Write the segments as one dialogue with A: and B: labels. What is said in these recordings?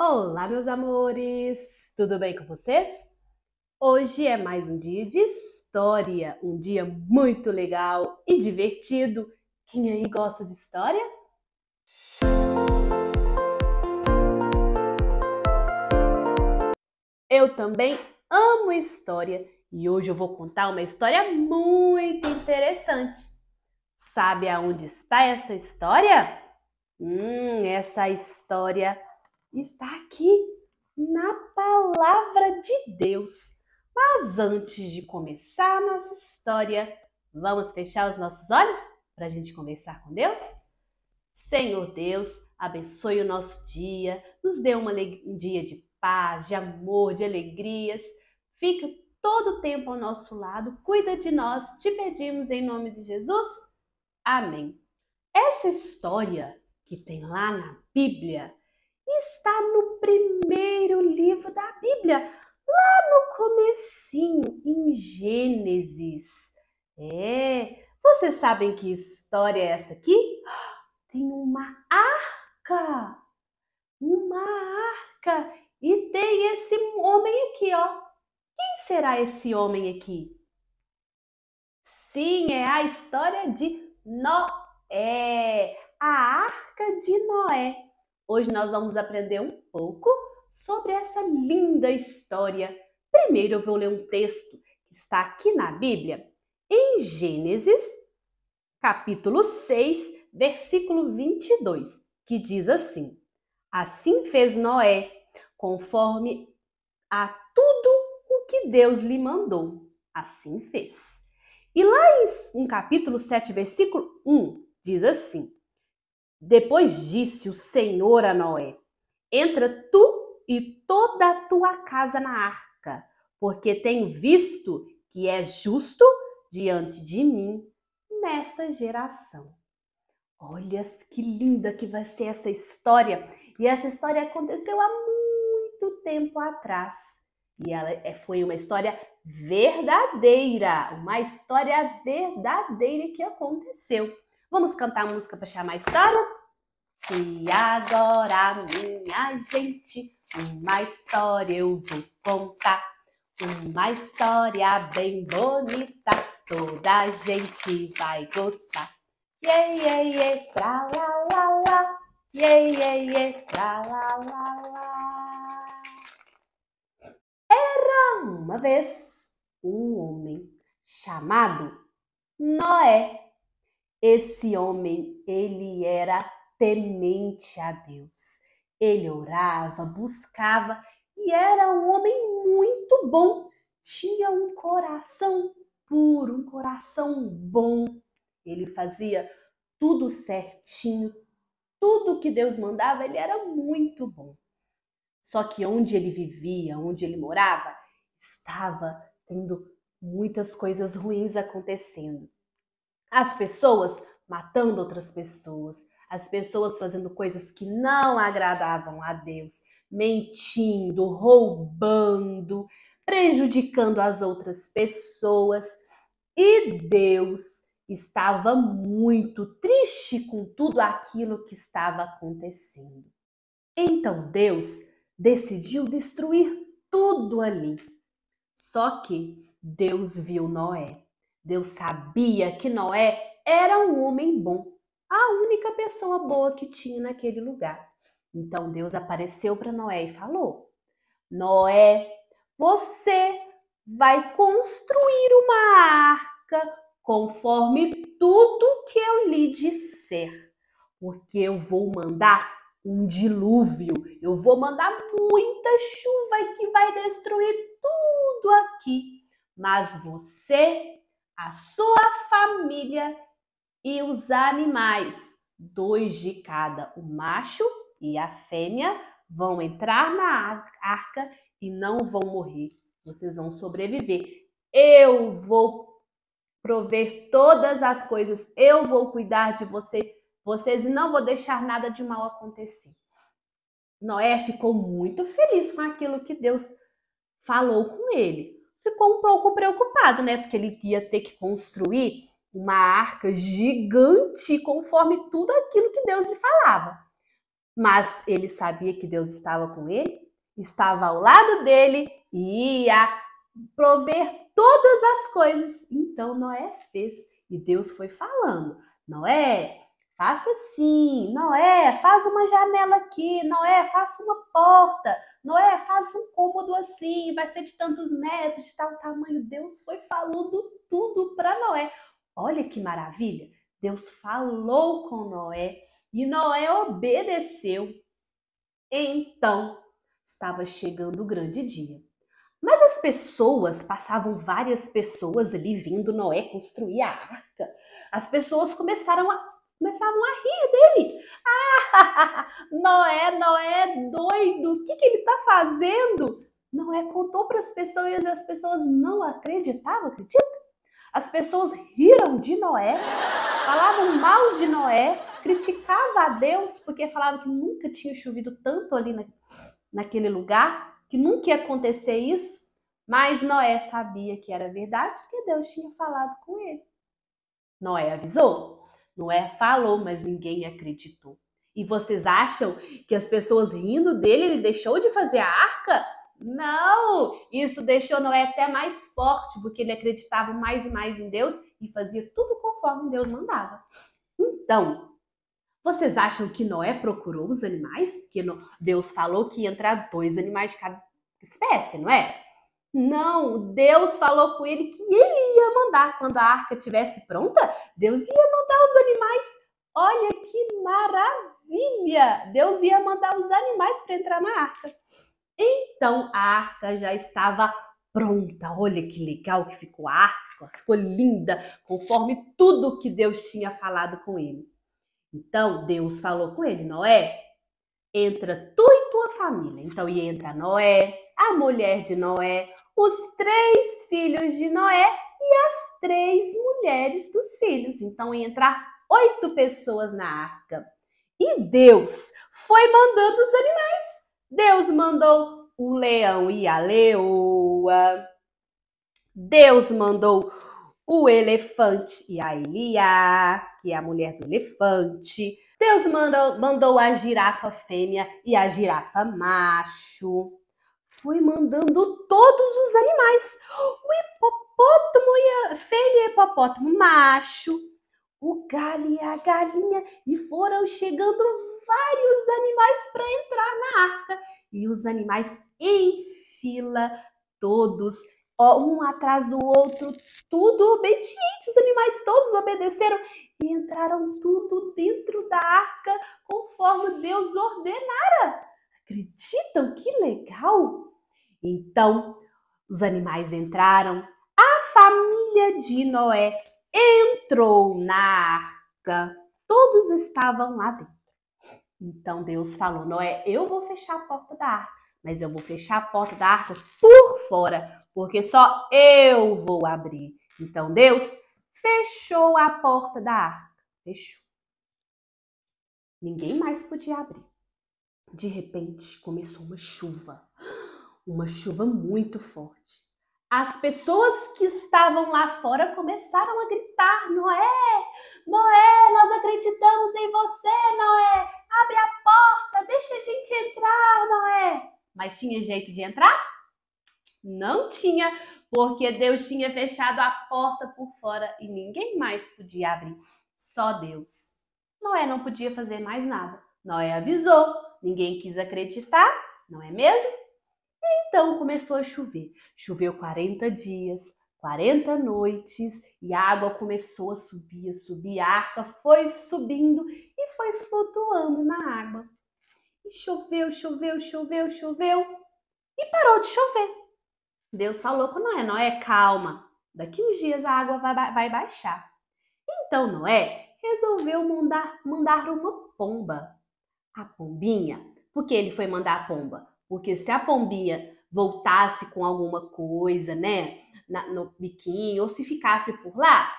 A: Olá, meus amores! Tudo bem com vocês? Hoje é mais um dia de história, um dia muito legal e divertido. Quem aí gosta de história? Eu também amo história e hoje eu vou contar uma história muito interessante. Sabe aonde está essa história? Hum, essa história está aqui na Palavra de Deus. Mas antes de começar a nossa história, vamos fechar os nossos olhos para a gente conversar com Deus? Senhor Deus, abençoe o nosso dia, nos dê um dia de paz, de amor, de alegrias. Fique todo o tempo ao nosso lado, cuida de nós, te pedimos em nome de Jesus. Amém. Essa história que tem lá na Bíblia está no primeiro livro da Bíblia, lá no comecinho, em Gênesis. É, vocês sabem que história é essa aqui? Tem uma arca, uma arca, e tem esse homem aqui, ó. Quem será esse homem aqui? Sim, é a história de Noé, a arca de Noé. Hoje nós vamos aprender um pouco sobre essa linda história. Primeiro eu vou ler um texto que está aqui na Bíblia, em Gênesis, capítulo 6, versículo 22, que diz assim: Assim fez Noé, conforme a tudo o que Deus lhe mandou. Assim fez. E lá em, em capítulo 7, versículo 1, diz assim: depois disse o Senhor a Noé: Entra tu e toda a tua casa na arca, porque tenho visto que é justo diante de mim nesta geração. Olha que linda que vai ser essa história! E essa história aconteceu há muito tempo atrás. E ela é, foi uma história verdadeira, uma história verdadeira que aconteceu. Vamos cantar a música para chamar mais história? E agora, minha gente, uma história eu vou contar. Uma história bem bonita, toda a gente vai gostar. Iê, iê, iê, pra lá, lá, lá. Iê, iê, iê, pra lá, lá, lá. Era uma vez um homem chamado Noé. Esse homem, ele era temente a Deus. Ele orava, buscava e era um homem muito bom. Tinha um coração puro, um coração bom. Ele fazia tudo certinho, tudo que Deus mandava, ele era muito bom. Só que onde ele vivia, onde ele morava, estava tendo muitas coisas ruins acontecendo. As pessoas matando outras pessoas, as pessoas fazendo coisas que não agradavam a Deus, mentindo, roubando, prejudicando as outras pessoas. E Deus estava muito triste com tudo aquilo que estava acontecendo. Então Deus decidiu destruir tudo ali. Só que Deus viu Noé Deus sabia que Noé era um homem bom, a única pessoa boa que tinha naquele lugar. Então Deus apareceu para Noé e falou: Noé, você vai construir uma arca conforme tudo que eu lhe disser, porque eu vou mandar um dilúvio, eu vou mandar muita chuva que vai destruir tudo aqui, mas você a sua família e os animais, dois de cada, o macho e a fêmea, vão entrar na arca e não vão morrer. Vocês vão sobreviver. Eu vou prover todas as coisas, eu vou cuidar de você, vocês e não vou deixar nada de mal acontecer. Noé ficou muito feliz com aquilo que Deus falou com ele ficou um pouco preocupado, né? Porque ele ia ter que construir uma arca gigante conforme tudo aquilo que Deus lhe falava. Mas ele sabia que Deus estava com ele, estava ao lado dele e ia prover todas as coisas. Então Noé fez e Deus foi falando: Noé, Faça assim, Noé, faz uma janela aqui, Noé, faça uma porta, Noé, faça um cômodo assim, vai ser de tantos metros, de tal tamanho. Deus foi falando tudo para Noé. Olha que maravilha! Deus falou com Noé e Noé obedeceu. Então, estava chegando o grande dia. Mas as pessoas, passavam várias pessoas ali vindo Noé construir a arca. As pessoas começaram a começavam a rir dele. Ah, Noé, Noé doido, o que, que ele está fazendo? Noé contou para as pessoas e as pessoas não acreditavam, acredita? As pessoas riram de Noé, falavam mal de Noé, criticavam a Deus porque falavam que nunca tinha chovido tanto ali na, naquele lugar, que nunca ia acontecer isso. Mas Noé sabia que era verdade porque Deus tinha falado com ele. Noé avisou, Noé falou, mas ninguém acreditou. E vocês acham que as pessoas rindo dele, ele deixou de fazer a arca? Não! Isso deixou Noé até mais forte, porque ele acreditava mais e mais em Deus e fazia tudo conforme Deus mandava. Então, vocês acham que Noé procurou os animais? Porque Deus falou que ia entrar dois animais de cada espécie, não é? Não, Deus falou com ele que ele ia mandar. Quando a arca estivesse pronta, Deus ia mandar os animais. Olha que maravilha! Deus ia mandar os animais para entrar na arca. Então a arca já estava pronta. Olha que legal que ficou a arca, ficou linda, conforme tudo que Deus tinha falado com ele. Então Deus falou com ele, Noé, entra tu e tua família. Então ia entrar Noé, a mulher de Noé, os três filhos de Noé e as três mulheres dos filhos. Então ia entrar oito pessoas na arca. E Deus foi mandando os animais. Deus mandou o leão e a leoa. Deus mandou o elefante e a Eliá, que é a mulher do elefante. Deus mandou, mandou a girafa fêmea e a girafa macho foi mandando todos os animais. O hipopótamo e a fêmea hipopótamo macho, o galho e a galinha, e foram chegando vários animais para entrar na arca. E os animais em fila, todos, um atrás do outro, tudo obediente. Os animais todos obedeceram e entraram tudo dentro da arca conforme Deus ordenara. Acreditam? Que legal! Então, os animais entraram, a família de Noé entrou na arca, todos estavam lá dentro. Então Deus falou: Noé, eu vou fechar a porta da arca, mas eu vou fechar a porta da arca por fora, porque só eu vou abrir. Então Deus fechou a porta da arca, fechou. Ninguém mais podia abrir. De repente começou uma chuva, uma chuva muito forte. As pessoas que estavam lá fora começaram a gritar: Noé, Noé, nós acreditamos em você, Noé, abre a porta, deixa a gente entrar, Noé. Mas tinha jeito de entrar? Não tinha, porque Deus tinha fechado a porta por fora e ninguém mais podia abrir, só Deus. Noé não podia fazer mais nada. Noé avisou, ninguém quis acreditar, não é mesmo? então começou a chover. Choveu 40 dias, 40 noites e a água começou a subir, a subir. A arca foi subindo e foi flutuando na água. E choveu, choveu, choveu, choveu e parou de chover. Deus falou com Noé: Noé, calma, daqui uns dias a água vai, vai baixar. Então Noé resolveu mandar, mandar uma pomba a pombinha. Por que ele foi mandar a pomba? Porque se a pombinha voltasse com alguma coisa, né, na, no biquinho, ou se ficasse por lá,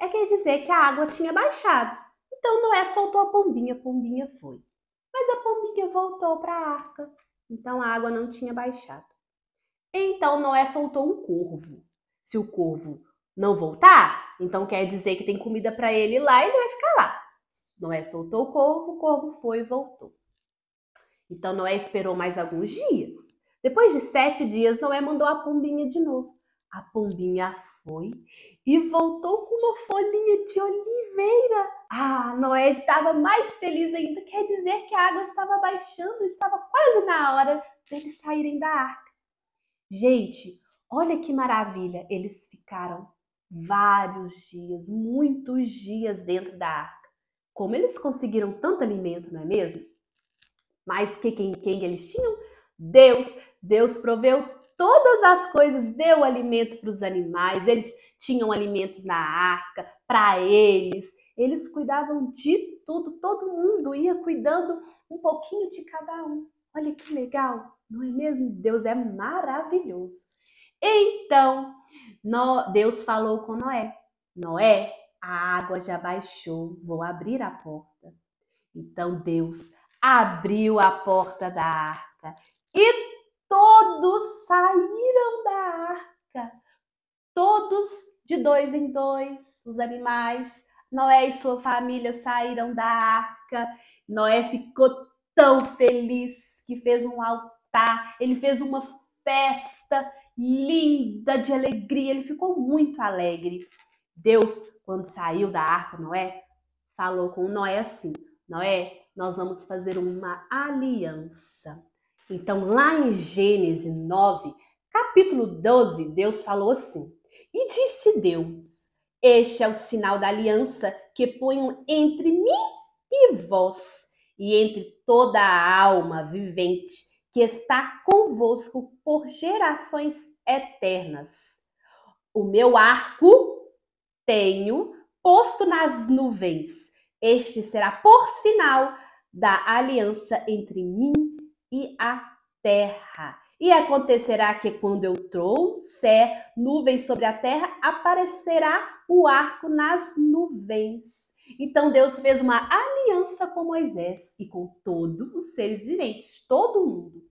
A: é quer dizer que a água tinha baixado. Então Noé soltou a pombinha, a pombinha foi. Mas a pombinha voltou para a arca, então a água não tinha baixado. Então Noé soltou um corvo. Se o corvo não voltar, então quer dizer que tem comida para ele lá e ele vai ficar lá. Noé soltou o corvo, o corvo foi e voltou. Então Noé esperou mais alguns dias. Depois de sete dias, Noé mandou a pombinha de novo. A pombinha foi e voltou com uma folhinha de oliveira. Ah, Noé estava mais feliz ainda. Quer dizer que a água estava baixando, estava quase na hora deles saírem da arca. Gente, olha que maravilha! Eles ficaram vários dias, muitos dias dentro da arca. Como eles conseguiram tanto alimento, não é mesmo? Mas que quem, quem eles tinham? Deus. Deus proveu todas as coisas, deu alimento para os animais, eles tinham alimentos na arca, para eles, eles cuidavam de tudo, todo mundo ia cuidando um pouquinho de cada um. Olha que legal, não é mesmo? Deus é maravilhoso. Então, Deus falou com Noé: Noé, a água já baixou, vou abrir a porta. Então Deus abriu a porta da arca e todos saíram da arca. Todos de dois em dois, os animais, Noé e sua família saíram da arca. Noé ficou tão feliz que fez um altar, ele fez uma festa linda de alegria, ele ficou muito alegre. Deus, quando saiu da arca, Noé, falou com Noé assim: Noé, nós vamos fazer uma aliança. Então, lá em Gênesis 9, capítulo 12, Deus falou assim: E disse Deus: Este é o sinal da aliança que ponho entre mim e vós, e entre toda a alma vivente que está convosco por gerações eternas. O meu arco tenho posto nas nuvens. Este será por sinal da aliança entre mim e a terra. E acontecerá que quando eu trouxer nuvens sobre a terra, aparecerá o arco nas nuvens. Então Deus fez uma aliança com Moisés e com todos os seres viventes, todo mundo.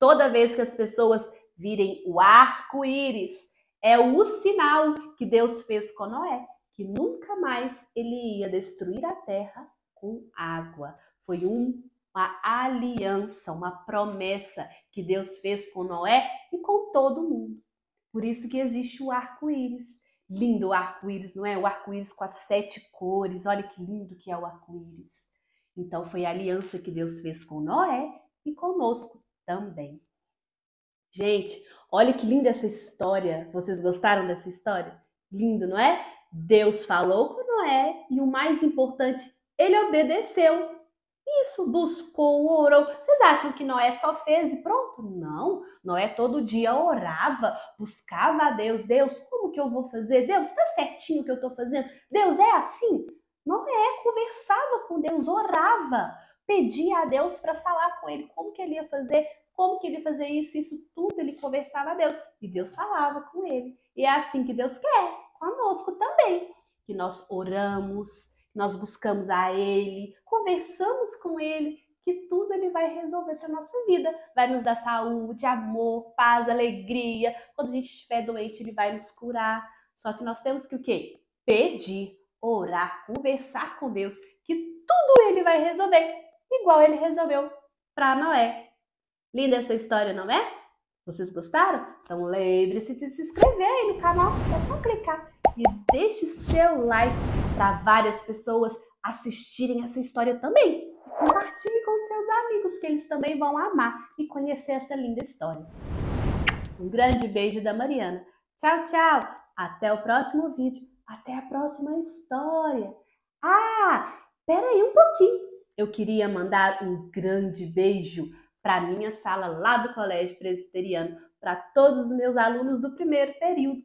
A: Toda vez que as pessoas virem o arco-íris, é o sinal que Deus fez com Noé, que nunca mais ele ia destruir a terra com água. Foi um, uma aliança, uma promessa que Deus fez com Noé e com todo mundo. Por isso que existe o arco-íris. Lindo o arco-íris, não é? O arco-íris com as sete cores. Olha que lindo que é o arco-íris. Então foi a aliança que Deus fez com Noé e conosco também. Gente, olha que linda essa história. Vocês gostaram dessa história? Lindo, não é? Deus falou com Noé e o mais importante, ele obedeceu. Isso, buscou, orou. Vocês acham que Noé só fez e pronto? Não. Noé todo dia orava, buscava a Deus. Deus, como que eu vou fazer? Deus, tá certinho o que eu tô fazendo? Deus, é assim? Noé conversava com Deus, orava, pedia a Deus para falar com ele como que ele ia fazer, como que ele fazia isso, isso tudo, ele conversava a Deus, e Deus falava com ele. E é assim que Deus quer, conosco também, que nós oramos, nós buscamos a ele, conversamos com ele, que tudo ele vai resolver para nossa vida. Vai nos dar saúde, amor, paz, alegria. Quando a gente estiver doente, ele vai nos curar. Só que nós temos que o quê? Pedir, orar, conversar com Deus, que tudo ele vai resolver, igual ele resolveu para Noé. Linda essa história, não é? Vocês gostaram? Então lembre-se de se inscrever aí no canal, é só clicar e deixe seu like para várias pessoas assistirem essa história também. Compartilhe com seus amigos que eles também vão amar e conhecer essa linda história. Um grande beijo da Mariana. Tchau, tchau. Até o próximo vídeo. Até a próxima história. Ah, espera aí um pouquinho. Eu queria mandar um grande beijo para minha sala lá do Colégio Presbiteriano, para todos os meus alunos do primeiro período.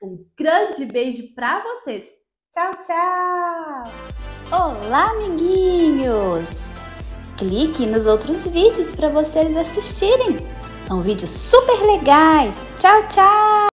A: Um grande beijo para vocês. Tchau, tchau! Olá, amiguinhos! Clique nos outros vídeos para vocês assistirem. São vídeos super legais. Tchau, tchau!